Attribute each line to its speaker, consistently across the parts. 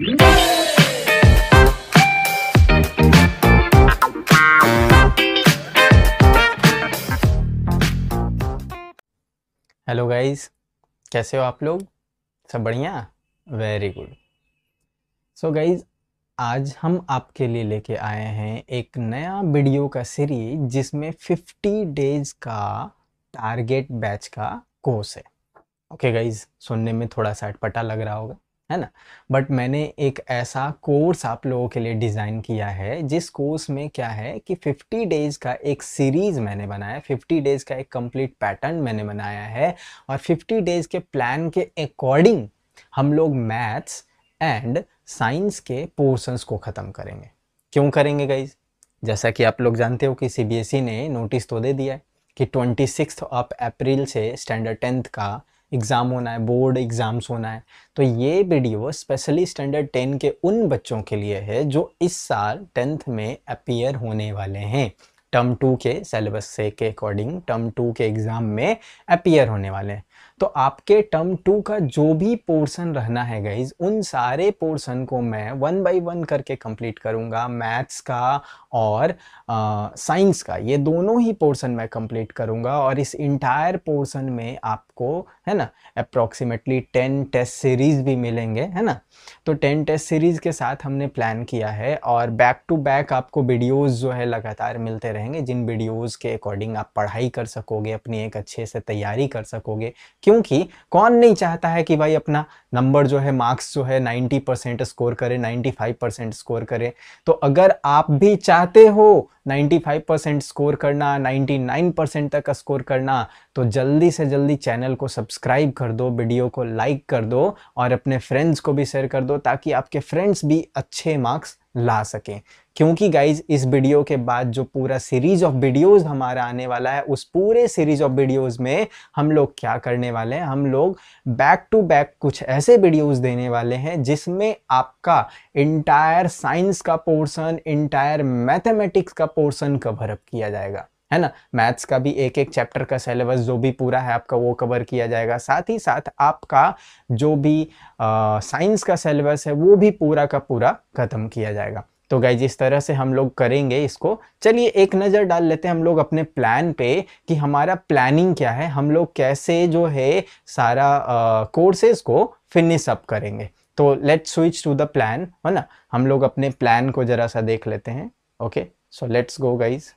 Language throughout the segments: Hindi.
Speaker 1: हेलो गाइस कैसे हो आप लोग सब बढ़िया वेरी गुड सो गाइज आज हम आपके लिए लेके आए हैं एक नया वीडियो का सीरीज जिसमें 50 डेज का टारगेट बैच का कोर्स है ओके okay गाइज सुनने में थोड़ा सा अटपटा लग रहा होगा है ना बट मैंने एक ऐसा कोर्स आप लोगों के लिए डिज़ाइन किया है जिस कोर्स में क्या है कि 50 डेज़ का एक सीरीज़ मैंने बनाया 50 डेज़ का एक कंप्लीट पैटर्न मैंने बनाया है और 50 डेज़ के प्लान के अकॉर्डिंग हम लोग मैथ्स एंड साइंस के पोर्सन्स को ख़त्म करेंगे क्यों करेंगे गाइज जैसा कि आप लोग जानते हो कि सी e ने नोटिस तो दे दिया है कि ट्वेंटी सिक्स ऑफ अप्रैल से स्टैंडर्ड टेंथ का एग्ज़ाम होना है बोर्ड एग्ज़ाम्स होना है तो ये वीडियो स्पेशली स्टैंडर्ड टेन के उन बच्चों के लिए है जो इस साल टेंथ में अपीयर होने वाले हैं टर्म टू के सिलेबस से के अकॉर्डिंग टर्म टू के एग्ज़ाम में अपियर होने वाले हैं तो आपके टर्म टू का जो भी पोर्शन रहना है गाइज उन सारे पोर्शन को मैं वन बाई वन करके कंप्लीट करूँगा मैथ्स का और साइंस का ये दोनों ही पोर्शन मैं कंप्लीट करूँगा और इस इंटायर पोर्शन में आपको है ना अप्रॉक्सीमेटली टेन टेस्ट सीरीज़ भी मिलेंगे है ना तो टेन टेस्ट सीरीज़ के साथ हमने प्लान किया है और बैक टू बैक आपको वीडियोस जो है लगातार मिलते रहेंगे जिन वीडियोस के अकॉर्डिंग आप पढ़ाई कर सकोगे अपनी एक अच्छे से तैयारी कर सकोगे क्योंकि कौन नहीं चाहता है कि भाई अपना नंबर जो है मार्क्स जो है नाइन्टी परसेंट स्कोर करे नाइन्टी फाइव परसेंट स्कोर करे तो अगर आप भी चाहते हो 95% फाइव परसेंट स्कोर करना 99% नाइन परसेंट तक स्कोर करना तो जल्दी से जल्दी चैनल को सब्सक्राइब सब्सक्राइब कर दो वीडियो को लाइक कर दो और अपने फ्रेंड्स को भी शेयर कर दो ताकि आपके फ्रेंड्स भी अच्छे मार्क्स ला सकें क्योंकि गाइज इस वीडियो के बाद जो पूरा सीरीज ऑफ वीडियोस हमारा आने वाला है उस पूरे सीरीज ऑफ वीडियोस में हम लोग क्या करने वाले हैं हम लोग बैक टू बैक कुछ ऐसे वीडियोस देने वाले हैं जिसमें आपका इंटायर साइंस का पोर्सन इंटायर मैथमेटिक्स का पोर्सन कवर अप किया जाएगा है ना मैथ्स का भी एक एक चैप्टर का सिलेबस जो भी पूरा है आपका वो कवर किया जाएगा साथ ही साथ आपका जो भी साइंस का सिलेबस है वो भी पूरा का पूरा ख़त्म किया जाएगा तो गाइज इस तरह से हम लोग करेंगे इसको चलिए एक नज़र डाल लेते हैं हम लोग अपने प्लान पे कि हमारा प्लानिंग क्या है हम लोग कैसे जो है सारा कोर्सेज को फिनिश अप करेंगे तो let's switch to the plan है ना हम लोग अपने प्लान को ज़रा सा देख लेते हैं okay so let's go guys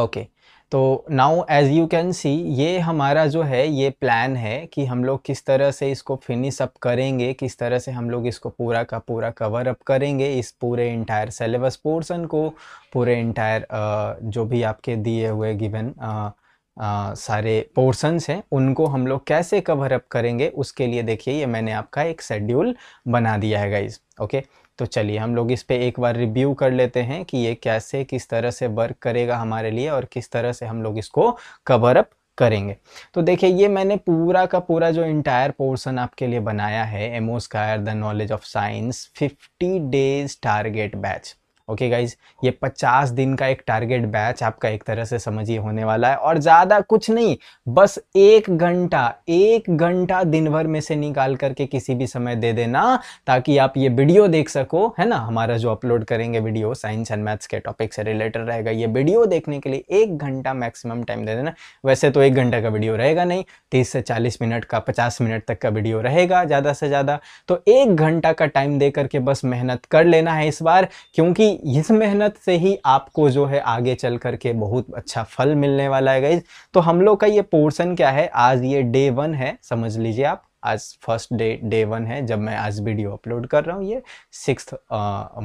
Speaker 1: okay तो now as you can see ये हमारा जो है ये प्लान है कि हम लोग किस तरह से इसको फिनिश अप करेंगे किस तरह से हम लोग इसको पूरा का पूरा कवर अप करेंगे इस पूरे इंटायर सेलेबस पोर्सन को पूरे इंटायर जो भी आपके दिए हुए गिवन सारे पोर्सन्स हैं उनको हम लोग कैसे कवर अप करेंगे उसके लिए देखिए ये मैंने आपका एक शेड्यूल बना दिया है गाइज ओके तो चलिए हम लोग इस पर एक बार रिव्यू कर लेते हैं कि ये कैसे किस तरह से वर्क करेगा हमारे लिए और किस तरह से हम लोग इसको कवर अप करेंगे तो देखिए ये मैंने पूरा का पूरा जो इंटायर पोर्सन आपके लिए बनाया है एमोस्कायर the knowledge of science 50 days target batch okay guys ये पचास दिन का एक टारगेट बैच आपका एक तरह से समझिए होने वाला है और ज़्यादा कुछ नहीं बस एक घंटा एक घंटा दिन भर में से निकाल करके किसी भी समय दे देना ताकि आप ये वीडियो देख सको है ना हमारा जो अपलोड करेंगे वीडियो साइंस एंड मैथ्स के टॉपिक से रिलेटेड रहेगा ये वीडियो देखने के लिए एक घंटा मैक्सिमम टाइम दे देना वैसे तो एक घंटा का वीडियो रहेगा नहीं तीस से चालीस मिनट का पचास मिनट तक का वीडियो रहेगा ज़्यादा से ज़्यादा तो एक घंटा का टाइम दे करके बस मेहनत कर लेना है इस बार क्योंकि इस मेहनत से ही आपको जो है आगे चल करके बहुत अच्छा फल मिलने वाला है गाइज तो हम लोग का ये पोर्सन क्या है आज ये डे वन है समझ लीजिए आप आज फर्स्ट डे डे वन है जब मैं आज वीडियो अपलोड कर रहा हूँ ये सिक्स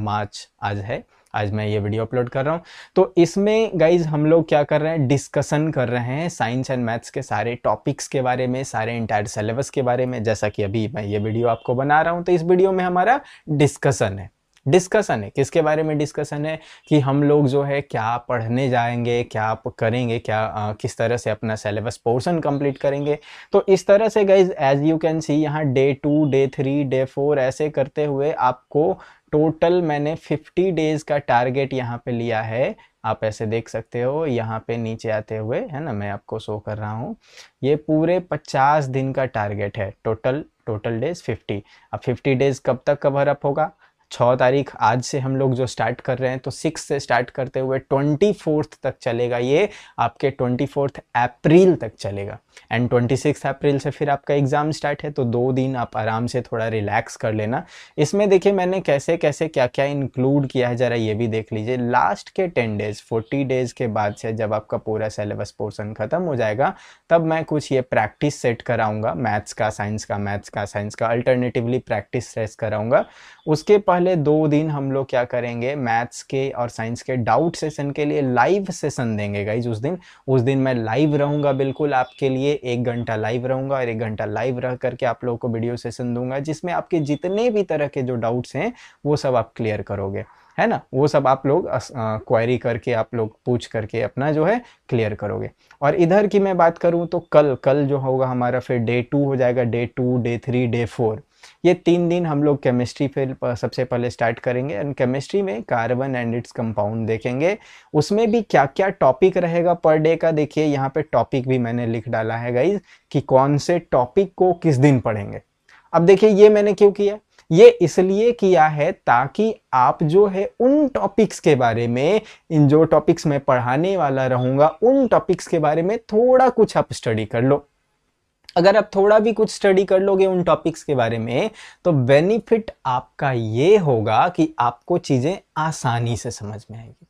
Speaker 1: मार्च आज है आज मैं ये वीडियो अपलोड कर रहा हूँ तो इसमें गाइज हम लोग क्या कर रहे हैं डिस्कशन कर रहे हैं साइंस एंड मैथ्स के सारे टॉपिक्स के बारे में सारे इंटायर सिलेबस के बारे में जैसा कि अभी मैं ये वीडियो आपको बना रहा हूँ तो इस वीडियो में हमारा डिस्कसन है डिस्कशन है किसके बारे में डिस्कशन है कि हम लोग जो है क्या पढ़ने जाएंगे क्या करेंगे क्या आ, किस तरह से अपना सिलेबस पोर्शन कंप्लीट करेंगे तो इस तरह से guys as you can see यहाँ day two day three day four ऐसे करते हुए आपको टोटल मैंने 50 डेज का टारगेट यहाँ पे लिया है आप ऐसे देख सकते हो यहाँ पे नीचे आते हुए है ना मैं आपको शो कर रहा हूँ ये पूरे 50 दिन का टारगेट है टोटल टोटल डेज 50 अब 50 डेज कब तक कवर अप होगा छः तारीख आज से हम लोग जो स्टार्ट कर रहे हैं तो सिक्स से स्टार्ट करते हुए ट्वेंटी फोर्थ तक चलेगा ये आपके ट्वेंटी फोर्थ अप्रैल तक चलेगा एंड ट्वेंटी सिक्स अप्रैल से फिर आपका एग्ज़ाम स्टार्ट है तो दो दिन आप आराम से थोड़ा रिलैक्स कर लेना इसमें देखिए मैंने कैसे कैसे क्या क्या इंक्लूड किया है ज़रा ये भी देख लीजिए लास्ट के टेन डेज़ फोर्टी डेज़ के बाद से जब आपका पूरा सिलेबस पोर्सन ख़त्म हो जाएगा तब मैं कुछ ये प्रैक्टिस सेट कराऊँगा मैथ्स का साइंस का मैथ्स का साइंस का अल्टरनेटिवली प्रैक्टिस सेट कराऊँगा उसके पहले पहले दो दिन हम लोग क्या करेंगे मैथ्स के और साइंस के डाउट सेशन के लिए लाइव सेशन देंगे गाइज उस दिन उस दिन मैं लाइव रहूँगा बिल्कुल आपके लिए एक घंटा लाइव रहूँगा और एक घंटा लाइव रह करके आप लोगों को वीडियो सेशन दूंगा जिसमें आपके जितने भी तरह के जो डाउट्स हैं वो सब आप क्लियर करोगे है ना वो सब आप लोग क्वायरी करके आप लोग पूछ करके अपना जो है क्लियर करोगे और इधर की मैं बात करूँ तो कल कल जो होगा हमारा फिर डे टू हो जाएगा day two day three day four ये तीन दिन हम लोग केमिस्ट्री पे सबसे पहले स्टार्ट करेंगे एंड केमिस्ट्री में कार्बन एंड इट्स कंपाउंड देखेंगे उसमें भी क्या क्या टॉपिक रहेगा पर डे का देखिए यहाँ पे टॉपिक भी मैंने लिख डाला है गाइज कि कौन से टॉपिक को किस दिन पढ़ेंगे अब देखिए ये मैंने क्यों किया ये इसलिए किया है ताकि आप जो है उन टॉपिक्स के बारे में इन जो टॉपिक्स में पढ़ाने वाला रहूँगा उन टॉपिक्स के बारे में थोड़ा कुछ आप स्टडी कर लो अगर आप थोड़ा भी कुछ स्टडी कर लोगे उन टॉपिक्स के बारे में तो बेनिफिट आपका ये होगा कि आपको चीज़ें आसानी से समझ में आएगी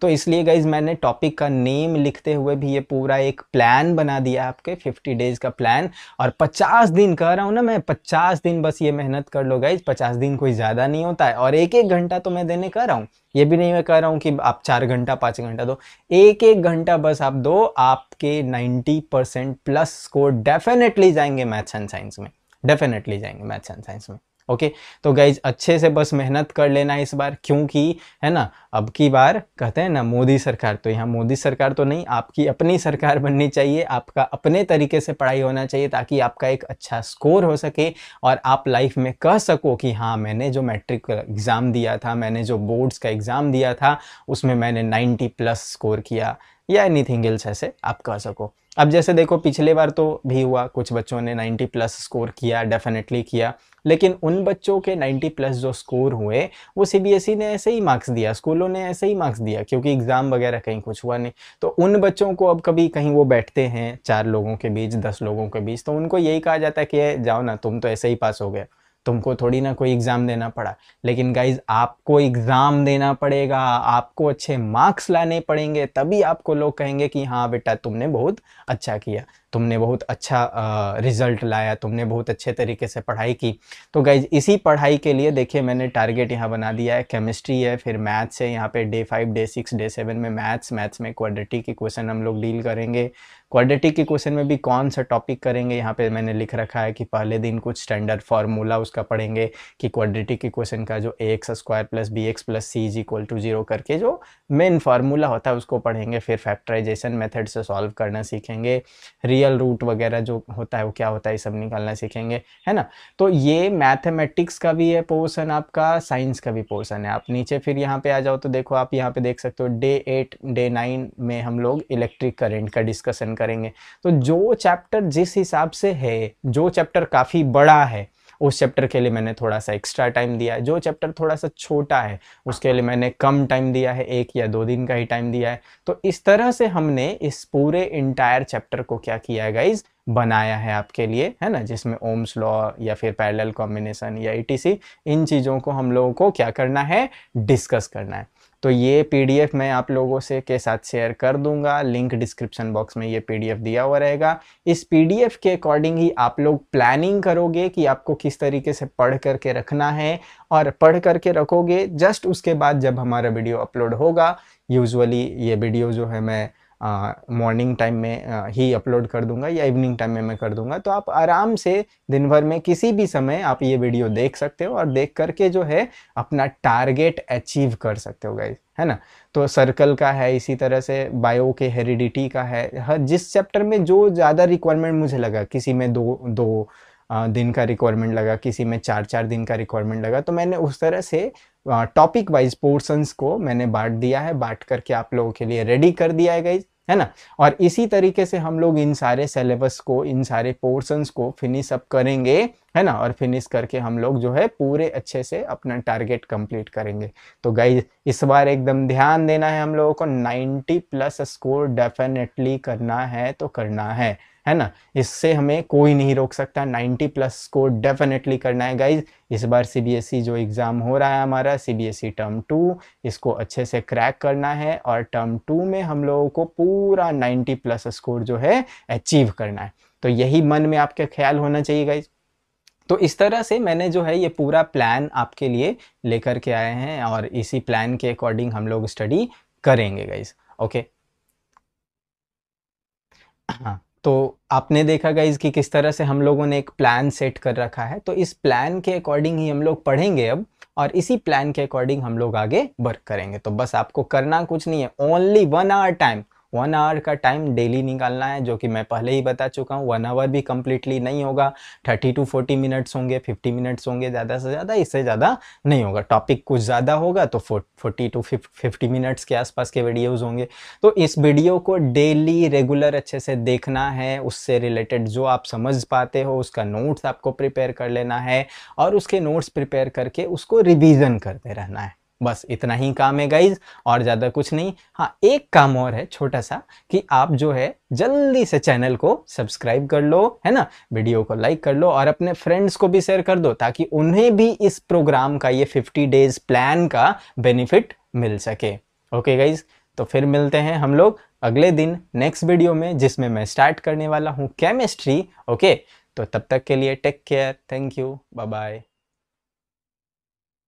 Speaker 1: तो इसलिए गाइज मैंने टॉपिक का नेम लिखते हुए भी ये पूरा एक प्लान बना दिया आपके 50 डेज का प्लान और 50 दिन कह रहा हूँ ना मैं 50 दिन बस ये मेहनत कर लो गाइज 50 दिन कोई ज़्यादा नहीं होता है और एक एक घंटा तो मैं देने कह रहा हूँ ये भी नहीं मैं कह रहा हूँ कि आप चार घंटा पाँच घंटा दो एक एक घंटा बस आप दो आपके ninety percent plus score definitely जाएंगे मैथ्स एंड साइंस में डेफिनेटली जाएंगे मैथ्स एंड साइंस में ओके तो गाइज अच्छे से बस मेहनत कर लेना इस बार क्योंकि है ना अब की बार कहते हैं ना मोदी सरकार तो यहाँ मोदी सरकार तो नहीं आपकी अपनी सरकार बननी चाहिए आपका अपने तरीके से पढ़ाई होना चाहिए ताकि आपका एक अच्छा स्कोर हो सके और आप लाइफ में कह सको कि हाँ मैंने जो मैट्रिक एग्ज़ाम दिया था मैंने जो बोर्ड्स का एग्ज़ाम दिया था उसमें मैंने नाइन्टी प्लस स्कोर किया या एनीथिंग एल्स ऐसे आप कह सको अब जैसे देखो पिछले बार तो भी हुआ कुछ बच्चों ने 90 प्लस स्कोर किया डेफिनेटली किया लेकिन उन बच्चों के 90 प्लस जो स्कोर हुए वो सीबीएसई e ने ऐसे ही मार्क्स दिया स्कूलों ने ऐसे ही मार्क्स दिया क्योंकि एग्ज़ाम वगैरह कहीं कुछ हुआ नहीं तो उन बच्चों को अब कभी कहीं वो बैठते हैं चार लोगों के बीच दस लोगों के बीच तो उनको यही कहा जाता है कि जाओ ना तुम तो ऐसे ही पास हो गए तुमको थोड़ी ना कोई एग्ज़ाम देना पड़ा लेकिन गाइज आपको एग्ज़ाम देना पड़ेगा आपको अच्छे मार्क्स लाने पड़ेंगे तभी आपको लोग कहेंगे कि हाँ बेटा तुमने बहुत अच्छा किया तुमने बहुत अच्छा रिज़ल्ट लाया तुमने बहुत अच्छे तरीके से पढ़ाई की तो गाइज इसी पढ़ाई के लिए देखिए मैंने टारगेट यहाँ बना दिया है केमिस्ट्री है फिर मैथ्स है यहाँ पे day five day six day seven में मैथ्स मैथ्स में क्वाड्रेटिक के क्वेश्चन हम लोग डील करेंगे क्वाड्रेटिक के क्वेश्चन में भी कौन सा टॉपिक करेंगे यहाँ पे मैंने लिख रखा है कि पहले दिन कुछ स्टैंडर्ड फार्मूला उसका पढ़ेंगे कि क्वाड्रेटिक के क्वेश्चन का जो a x square plus b x plus c is equal to zero करके जो मेन फार्मूला होता है उसको पढ़ेंगे फिर फैक्टराइजेशन मेथड से सॉल्व करना सीखेंगे री रियल रूट वगैरह जो होता है वो क्या होता है ये सब निकालना सीखेंगे है ना तो ये मैथमेटिक्स का भी है पोर्सन आपका साइंस का भी पोर्सन है आप नीचे फिर यहाँ पे आ जाओ तो देखो आप यहाँ पे देख सकते हो डे एट डे नाइन में हम लोग इलेक्ट्रिक करेंट का डिस्कशन करेंगे तो जो चैप्टर जिस हिसाब से है जो चैप्टर काफ़ी बड़ा है उस चैप्टर के लिए मैंने थोड़ा सा एक्स्ट्रा टाइम दिया है जो चैप्टर थोड़ा सा छोटा है उसके लिए मैंने कम टाइम दिया है एक या दो दिन का ही टाइम दिया है तो इस तरह से हमने इस पूरे इंटायर चैप्टर को क्या किया है गाइज बनाया है आपके लिए है ना जिसमें ओम्स लॉ या फिर पैरेलल कॉम्बिनेशन या ई e इन चीज़ों को हम लोगों को क्या करना है डिस्कस करना है तो ये पी मैं आप लोगों से के साथ शेयर कर दूंगा लिंक डिस्क्रिप्शन बॉक्स में ये पी दिया हुआ रहेगा इस पी के अकॉर्डिंग ही आप लोग प्लानिंग करोगे कि आपको किस तरीके से पढ़ करके रखना है और पढ़ करके रखोगे जस्ट उसके बाद जब हमारा वीडियो अपलोड होगा यूजअली ये वीडियो जो है मैं मॉर्निंग टाइम में आ, ही अपलोड कर दूंगा या इवनिंग टाइम में मैं कर दूंगा तो आप आराम से दिन भर में किसी भी समय आप ये वीडियो देख सकते हो और देख करके जो है अपना टारगेट अचीव कर सकते हो गाइज है ना तो सर्कल का है इसी तरह से बायो के हेरिडिटी का है हर जिस चैप्टर में जो ज़्यादा रिक्वायरमेंट मुझे लगा किसी में दो दो दिन का रिक्वायरमेंट लगा किसी में चार चार दिन का रिक्वायरमेंट लगा तो मैंने उस तरह से टॉपिक वाइज पोर्सन्स को मैंने बांट दिया है बांट करके आप लोगों के लिए रेडी कर दिया है गाइज है ना और इसी तरीके से हम लोग इन सारे सिलेबस को इन सारे पोर्सन्स को फिनिश अप करेंगे है ना और फिनिश करके हम लोग जो है पूरे अच्छे से अपना टारगेट कंप्लीट करेंगे तो गाइज इस बार एकदम ध्यान देना है हम लोगों को 90 प्लस स्कोर डेफिनेटली करना है तो करना है है ना इससे हमें कोई नहीं रोक सकता 90 प्लस स्कोर डेफिनेटली करना है गाइज इस बार सीबीएसई e जो एग्ज़ाम हो रहा है हमारा सीबीएसई e टर्म टू इसको अच्छे से क्रैक करना है और टर्म टू में हम लोगों को पूरा 90 प्लस स्कोर जो है अचीव करना है तो यही मन में आपके ख्याल होना चाहिए गाइज तो इस तरह से मैंने जो है ये पूरा प्लान आपके लिए लेकर के आए हैं और इसी प्लान के अकॉर्डिंग हम लोग स्टडी करेंगे गाइज ओके हाँ तो आपने देखा गाइज कि किस तरह से हम लोगों ने एक प्लान सेट कर रखा है तो इस प्लान के अकॉर्डिंग ही हम लोग पढ़ेंगे अब और इसी प्लान के अकॉर्डिंग हम लोग आगे वर्क करेंगे तो बस आपको करना कुछ नहीं है only one hour time one hour का टाइम डेली निकालना है जो कि मैं पहले ही बता चुका हूँ वन आवर भी कम्प्लीटली नहीं होगा थर्टी टू फोर्टी मिनट्स होंगे फिफ्टी मिनट्स होंगे ज़्यादा से ज़्यादा इससे ज़्यादा नहीं होगा टॉपिक कुछ ज़्यादा होगा तो फोर्टी टू फिफ्टी मिनट्स के आसपास के वीडियोज़ होंगे तो इस वीडियो को डेली रेगुलर अच्छे से देखना है उससे रिलेटेड जो आप समझ पाते हो उसका नोट्स आपको प्रिपेयर कर लेना है और उसके नोट्स प्रिपेयर करके उसको रिविज़न करते रहना है बस इतना ही काम है गाइज और ज़्यादा कुछ नहीं हाँ एक काम और है छोटा सा कि आप जो है जल्दी से चैनल को सब्सक्राइब कर लो है ना वीडियो को लाइक कर लो और अपने फ्रेंड्स को भी शेयर कर दो ताकि उन्हें भी इस प्रोग्राम का ये 50 डेज प्लान का बेनिफिट मिल सके ओके गाइज तो फिर मिलते हैं हम लोग अगले दिन नेक्स्ट वीडियो में जिसमें मैं स्टार्ट करने वाला हूँ केमिस्ट्री ओके तो तब तक के लिए take care thank you bye bye